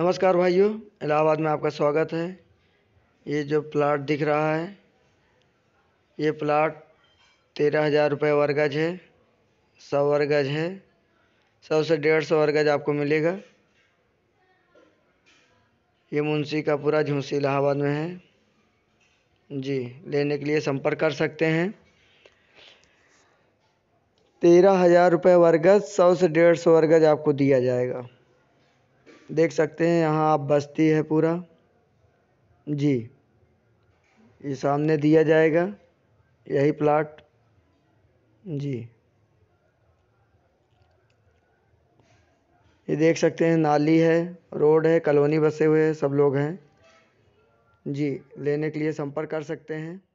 नमस्कार भाइयों इलाहाबाद में आपका स्वागत है ये जो प्लाट दिख रहा है ये प्लाट तेरह हज़ार रुपये वर्गज है सौ वर्गज है सौ से डेढ़ सौ वर्गज आपको मिलेगा ये मुंशी का पूरा झूसी इलाहाबाद में है जी लेने के लिए संपर्क कर सकते हैं तेरह हज़ार रुपये वर्गज सौ से डेढ़ सौ वर्गज आपको दिया जाएगा देख सकते हैं यहाँ आप बस्ती है पूरा जी ये सामने दिया जाएगा यही प्लाट जी ये देख सकते हैं नाली है रोड है कॉलोनी बसे हुए हैं सब लोग हैं जी लेने के लिए संपर्क कर सकते हैं